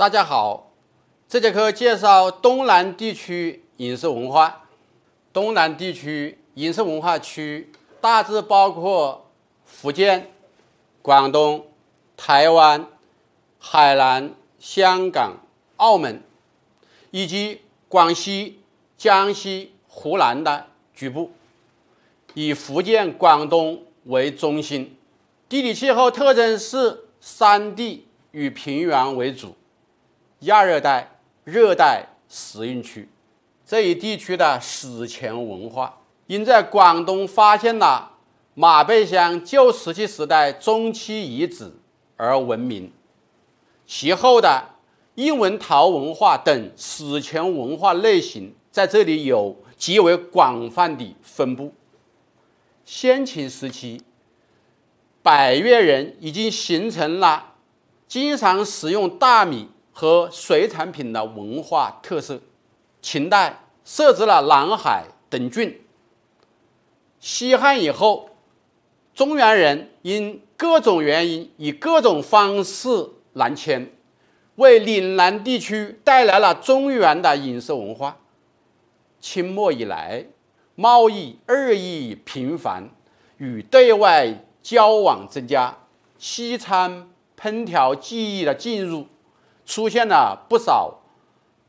大家好，这节课介绍东南地区饮食文化。东南地区饮食文化区大致包括福建、广东、台湾、海南、香港、澳门，以及广西、江西、湖南的局部，以福建、广东为中心。地理气候特征是山地与平原为主。亚热带、热带湿润区这一地区的史前文化，因在广东发现了马背乡旧石器时代中期遗址而闻名。其后的印文陶文化等史前文化类型，在这里有极为广泛的分布。先秦时期，百越人已经形成了经常食用大米。和水产品的文化特色。秦代设置了南海等郡。西汉以后，中原人因各种原因以各种方式南迁，为岭南地区带来了中原的饮食文化。清末以来，贸易日益频繁，与对外交往增加，西餐烹调技艺的进入。出现了不少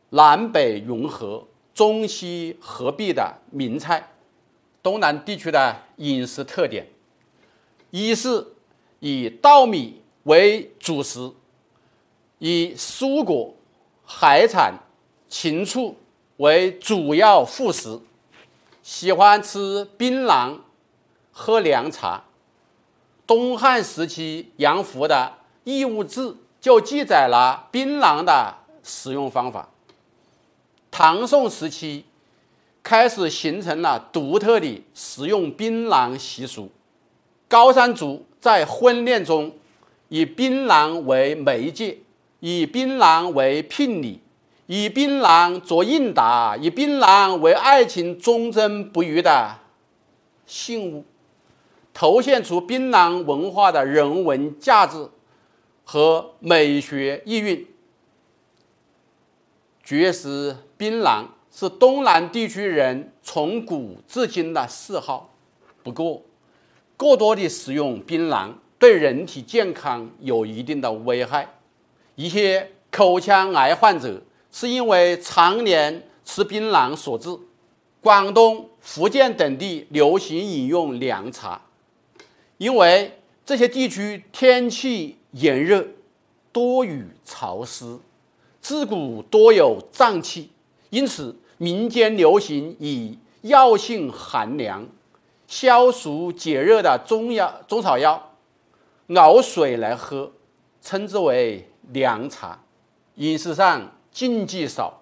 南北融合、中西合璧的名菜。东南地区的饮食特点，一是以稻米为主食，以蔬果、海产、禽畜为主要副食，喜欢吃槟榔、喝凉茶。东汉时期，杨福的《异物志》。就记载了槟榔的使用方法。唐宋时期开始形成了独特的食用槟榔习俗。高山族在婚恋中以槟榔为媒介，以槟榔为聘礼，以槟榔作应答，以槟榔为爱情忠贞不渝的信物，凸显出槟榔文化的人文价值。和美学意蕴。绝食槟榔是东南地区人从古至今的嗜好，不过过多的食用槟榔对人体健康有一定的危害。一些口腔癌患者是因为常年吃槟榔所致。广东、福建等地流行饮用凉茶，因为这些地区天气。炎热、多雨、潮湿，自古多有瘴气，因此民间流行以药性寒凉、消暑解热的中药、中草药熬水来喝，称之为凉茶。饮食上禁忌少，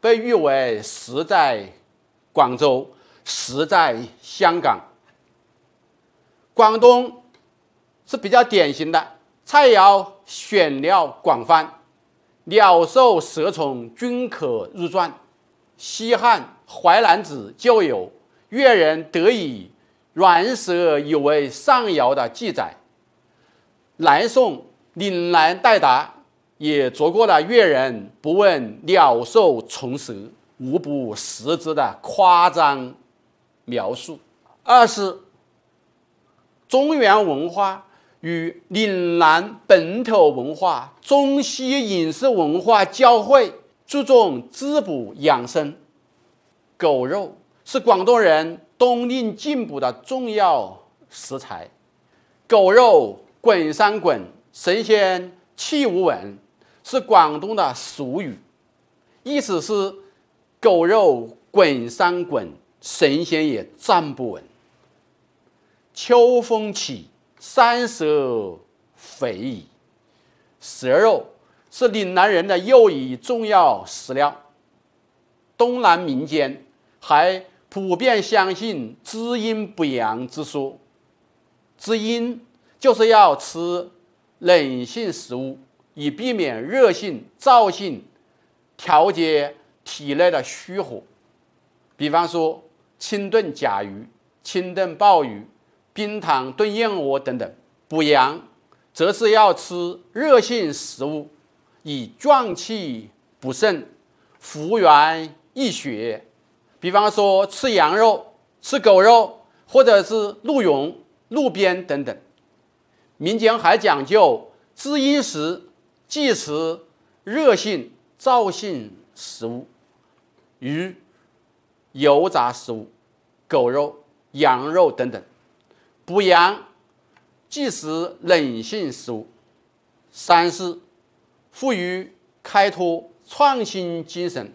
被誉为“食在广州，食在香港”。广东是比较典型的。菜肴选料广泛，鸟兽蛇虫均可入馔。西汉《淮南子》就有“越人得以软蛇以为上肴”的记载。南宋岭南戴达也作过了“越人不问鸟兽虫蛇，无不食之”的夸张描述。二是中原文化。与岭南本土文化、中西饮食文化交汇，注重滋补养生。狗肉是广东人冬令进补的重要食材。狗肉滚三滚，神仙气无稳，是广东的俗语，意思是狗肉滚三滚，神仙也站不稳。秋风起。三蛇肥矣，蛇肉是岭南人的又一重要食料。东南民间还普遍相信滋阴补阳之说，滋阴就是要吃冷性食物，以避免热性燥性，调节体内的虚火。比方说，清炖甲鱼、清炖鲍鱼。冰糖炖燕窝等等，补阳则是要吃热性食物，以壮气补肾、扶元益血。比方说吃羊肉、吃狗肉，或者是鹿茸、鹿鞭等等。民间还讲究滋阴时忌食热性、燥性食物，如油炸食物、狗肉、羊肉等等。补阳，忌食冷性食物。三是，赋予开拓创新精神，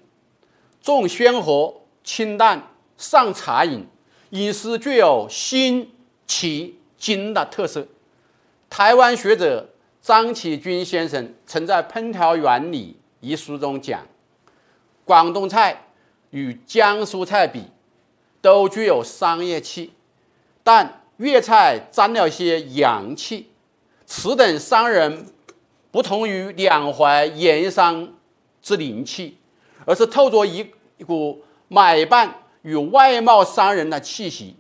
重鲜活清淡上茶饮，饮食具有新奇精的特色。台湾学者张启军先生曾在《烹调原理》一书中讲，广东菜与江苏菜比，都具有商业气，但。粤菜沾了些洋气，此等商人不同于两淮盐商之灵气，而是透着一股买办与外贸商人的气息，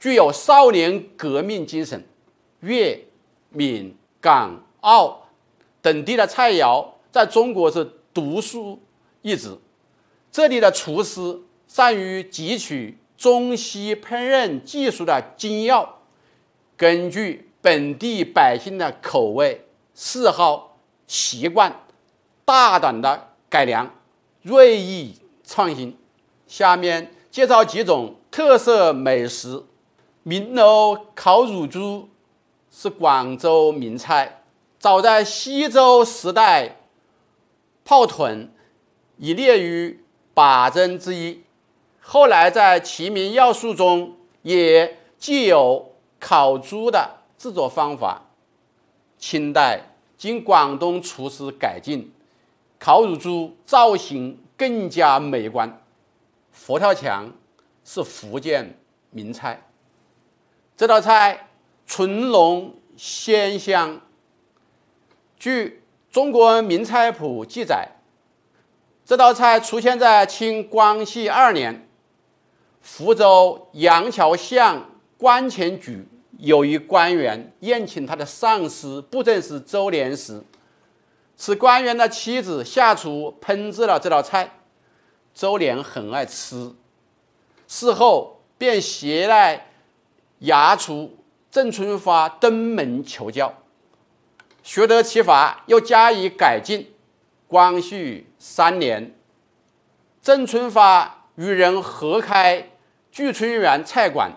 具有少年革命精神。粤、闽、港、澳等地的菜肴在中国是独树一帜，这里的厨师善于汲取。中西烹饪技术的精要，根据本地百姓的口味、嗜好、习惯，大胆的改良、锐意创新。下面介绍几种特色美食：名楼烤乳猪是广州名菜，早在西周时代，泡豚已列于八珍之一。后来在《齐民要术》中也既有烤猪的制作方法。清代经广东厨师改进，烤乳猪造型更加美观。佛跳墙是福建名菜，这道菜醇浓鲜香。据《中国名菜谱》记载，这道菜出现在清光绪二年。福州洋桥巷官钱局有一官员宴请他的上司布政使周濂时，此官员的妻子下厨烹制了这道菜，周濂很爱吃，事后便携带牙厨郑春发登门求教，学得其法又加以改进。光绪三年，郑春发与人合开。聚春园菜馆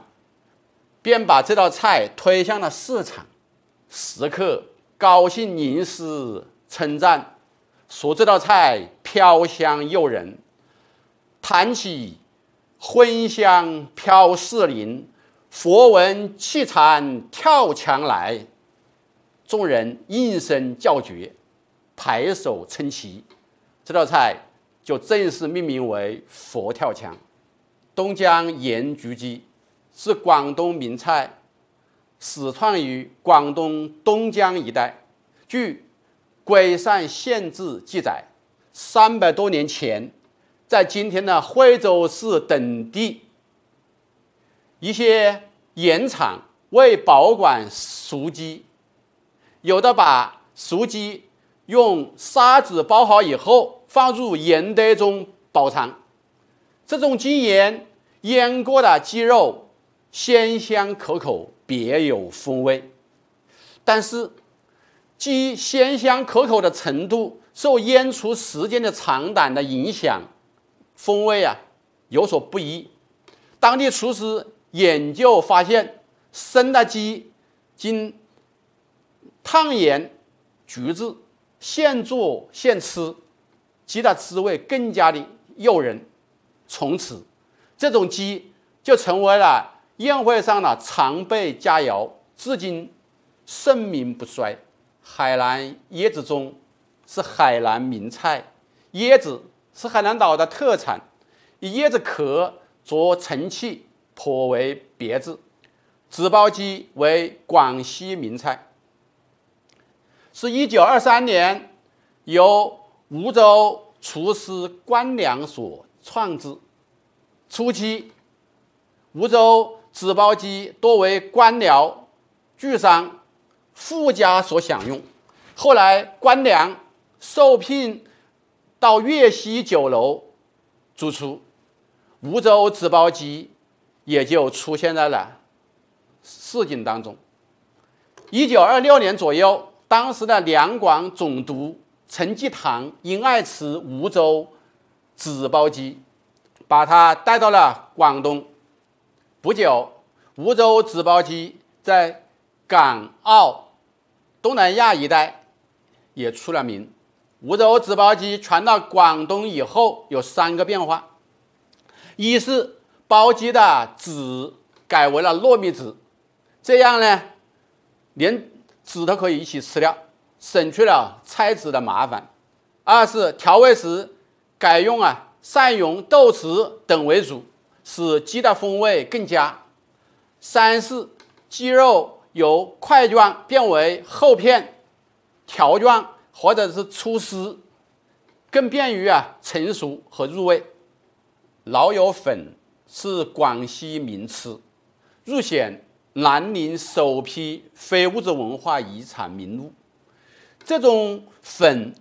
便把这道菜推向了市场，食客高兴吟诗称赞，说这道菜飘香诱人。谈起“荤香飘四邻，佛闻气禅跳墙来”，众人应声叫绝，拍手称奇。这道菜就正式命名为“佛跳墙”。东江盐焗鸡是广东名菜，始创于广东东江一带。据《归善县志》记载，三百多年前，在今天的惠州市等地，一些盐厂为保管熟鸡，有的把熟鸡用沙子包好以后，放入盐堆中保存。这种精盐。腌过的鸡肉鲜香可口，别有风味。但是，鸡鲜香可口的程度受腌出时间的长短的影响，风味啊有所不一。当地厨师研究发现，生的鸡经烫盐、焗制、现做现吃，鸡的滋味更加的诱人。从此。这种鸡就成为了宴会上的常备佳肴，至今盛名不衰。海南椰子盅是海南名菜，椰子是海南岛的特产，以椰子壳做盛器颇为别致。纸包鸡为广西名菜，是1923年由梧州厨师关良所创制。初期，梧州纸包鸡多为官僚、巨商、富家所享用。后来，官僚受聘到粤西酒楼主厨，梧州纸包鸡也就出现在了市井当中。一九二六年左右，当时的两广总督陈济棠因爱吃梧州纸包鸡。把他带到了广东。不久，梧州纸包鸡在港、澳、东南亚一带也出了名。梧州纸包鸡传到广东以后，有三个变化：一是包鸡的纸改为了糯米纸，这样呢，连纸都可以一起吃掉，省去了拆纸的麻烦；二是调味时改用啊。善用豆豉等为主，使鸡的风味更佳。三是鸡肉由块状变为厚片、条状或者是粗丝，更便于啊成熟和入味。老友粉是广西名吃，入选南宁首批非物质文化遗产名录。这种粉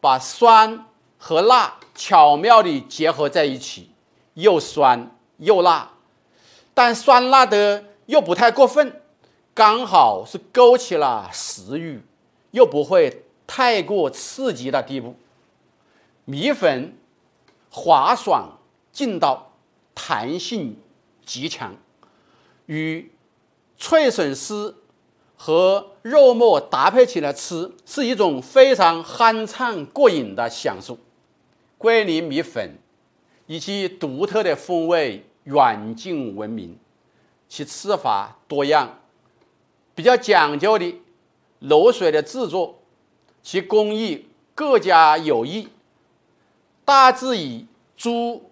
把酸。和辣巧妙地结合在一起，又酸又辣，但酸辣的又不太过分，刚好是勾起了食欲，又不会太过刺激的地步。米粉滑爽劲道，弹性极强，与脆笋丝和肉末搭配起来吃，是一种非常酣畅过瘾的享受。桂林米粉以其独特的风味远近闻名，其吃法多样，比较讲究的卤水的制作，其工艺各家有异，大致以猪、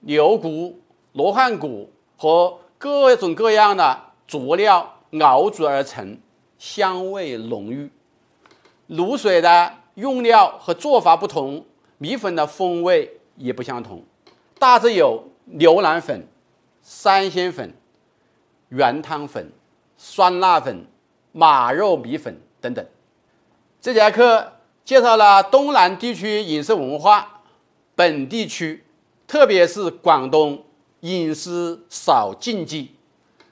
牛骨、罗汉骨和各种各样的佐料熬煮而成，香味浓郁。卤水的用料和做法不同。米粉的风味也不相同，大致有牛腩粉、三鲜粉、原汤粉、酸辣粉、马肉米粉等等。这节课介绍了东南地区饮食文化，本地区特别是广东饮食少禁忌，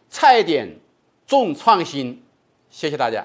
菜点重创新。谢谢大家。